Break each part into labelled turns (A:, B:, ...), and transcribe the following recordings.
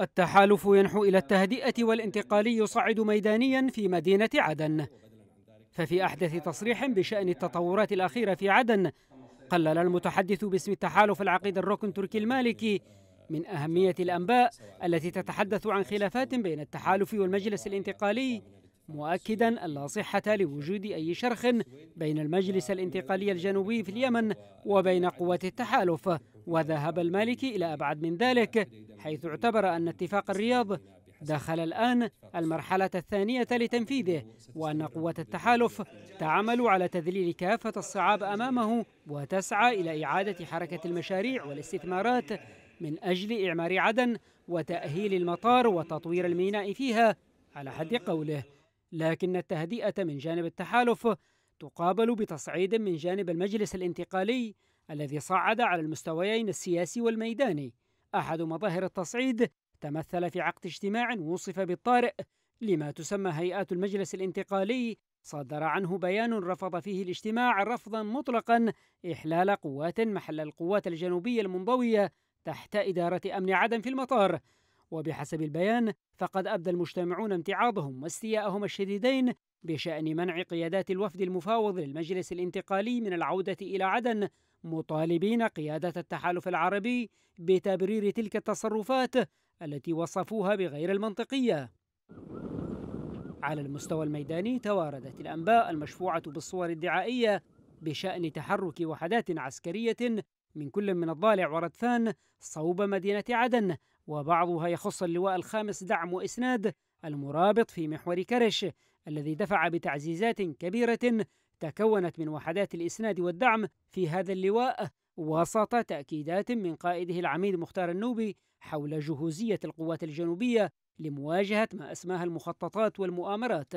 A: التحالف ينحو إلى التهدئة والانتقالي يصعد ميدانيا في مدينة عدن ففي أحدث تصريح بشأن التطورات الأخيرة في عدن قلل المتحدث باسم التحالف العقيد الركن تركي المالكي من أهمية الأنباء التي تتحدث عن خلافات بين التحالف والمجلس الانتقالي مؤكدا أن لا صحة لوجود أي شرخ بين المجلس الانتقالي الجنوبي في اليمن وبين قوات التحالف وذهب المالكي إلى أبعد من ذلك حيث اعتبر أن اتفاق الرياض دخل الآن المرحلة الثانية لتنفيذه وأن قوة التحالف تعمل على تذليل كافة الصعاب أمامه وتسعى إلى إعادة حركة المشاريع والاستثمارات من أجل إعمار عدن وتأهيل المطار وتطوير الميناء فيها على حد قوله لكن التهدئة من جانب التحالف تقابل بتصعيد من جانب المجلس الانتقالي الذي صعد على المستويين السياسي والميداني أحد مظاهر التصعيد تمثل في عقد اجتماع وصف بالطارئ لما تسمى هيئات المجلس الانتقالي صدر عنه بيان رفض فيه الاجتماع رفضا مطلقا إحلال قوات محل القوات الجنوبية المنضوية تحت إدارة أمن عدن في المطار وبحسب البيان فقد أبدى المجتمعون امتعاضهم واستياءهم الشديدين بشأن منع قيادات الوفد المفاوض للمجلس الانتقالي من العودة إلى عدن مطالبين قيادة التحالف العربي بتبرير تلك التصرفات التي وصفوها بغير المنطقية. على المستوى الميداني تواردت الأنباء المشفوعة بالصور الدعائية بشأن تحرك وحدات عسكرية من كل من الضالع وردفان صوب مدينة عدن وبعضها يخص اللواء الخامس دعم وإسناد المرابط في محور كرش الذي دفع بتعزيزات كبيرة تكونت من وحدات الإسناد والدعم في هذا اللواء وسط تأكيدات من قائده العميد مختار النوبي حول جهوزية القوات الجنوبية لمواجهة ما أسماها المخططات والمؤامرات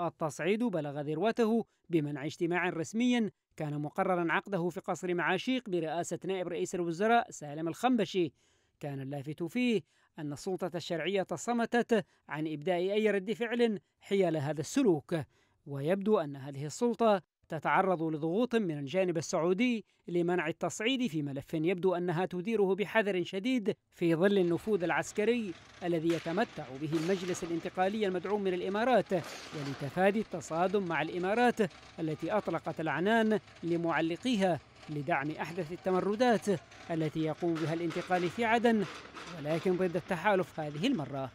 A: التصعيد بلغ ذروته بمنع اجتماع رسمي كان مقررا عقده في قصر معاشيق برئاسة نائب رئيس الوزراء سالم الخنبشي كان اللافت فيه أن السلطة الشرعية صمتت عن إبداء أي رد فعل حيال هذا السلوك ويبدو أن هذه السلطة تتعرض لضغوط من الجانب السعودي لمنع التصعيد في ملف يبدو أنها تديره بحذر شديد في ظل النفوذ العسكري الذي يتمتع به المجلس الانتقالي المدعوم من الإمارات ولتفادي التصادم مع الإمارات التي أطلقت العنان لمعلقيها لدعم أحدث التمردات التي يقوم بها الانتقال في عدن ولكن ضد التحالف هذه المرة